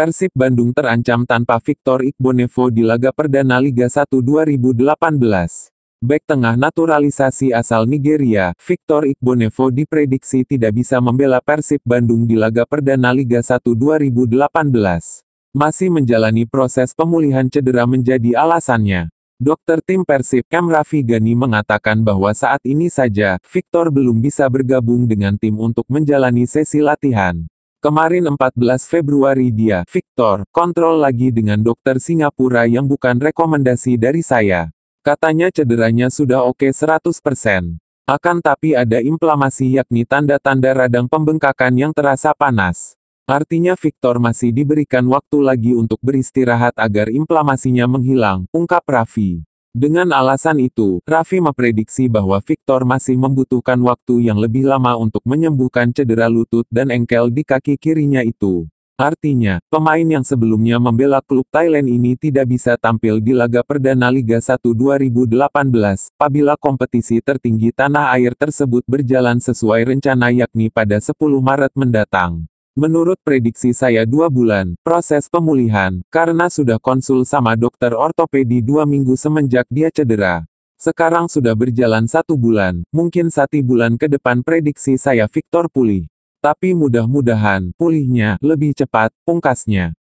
Persib Bandung terancam tanpa Victor Iqbonevo di laga perdana Liga 1 2018. Bek tengah naturalisasi asal Nigeria, Victor Iqbonevo diprediksi tidak bisa membela Persib Bandung di laga perdana Liga 1 2018. Masih menjalani proses pemulihan cedera menjadi alasannya. Dokter tim Persib Kam Raffi Gani mengatakan bahwa saat ini saja, Victor belum bisa bergabung dengan tim untuk menjalani sesi latihan. Kemarin 14 Februari dia, Victor, kontrol lagi dengan dokter Singapura yang bukan rekomendasi dari saya. Katanya cederanya sudah oke okay 100%. Akan tapi ada inflamasi yakni tanda-tanda radang pembengkakan yang terasa panas. Artinya Victor masih diberikan waktu lagi untuk beristirahat agar inflamasinya menghilang, ungkap Raffi. Dengan alasan itu, Raffi memprediksi bahwa Victor masih membutuhkan waktu yang lebih lama untuk menyembuhkan cedera lutut dan engkel di kaki kirinya itu. Artinya, pemain yang sebelumnya membela klub Thailand ini tidak bisa tampil di laga perdana Liga 1 2018, apabila kompetisi tertinggi tanah air tersebut berjalan sesuai rencana yakni pada 10 Maret mendatang. Menurut prediksi saya dua bulan, proses pemulihan, karena sudah konsul sama dokter ortopedi dua minggu semenjak dia cedera. Sekarang sudah berjalan satu bulan, mungkin satu bulan ke depan prediksi saya Victor pulih. Tapi mudah-mudahan, pulihnya, lebih cepat, pungkasnya.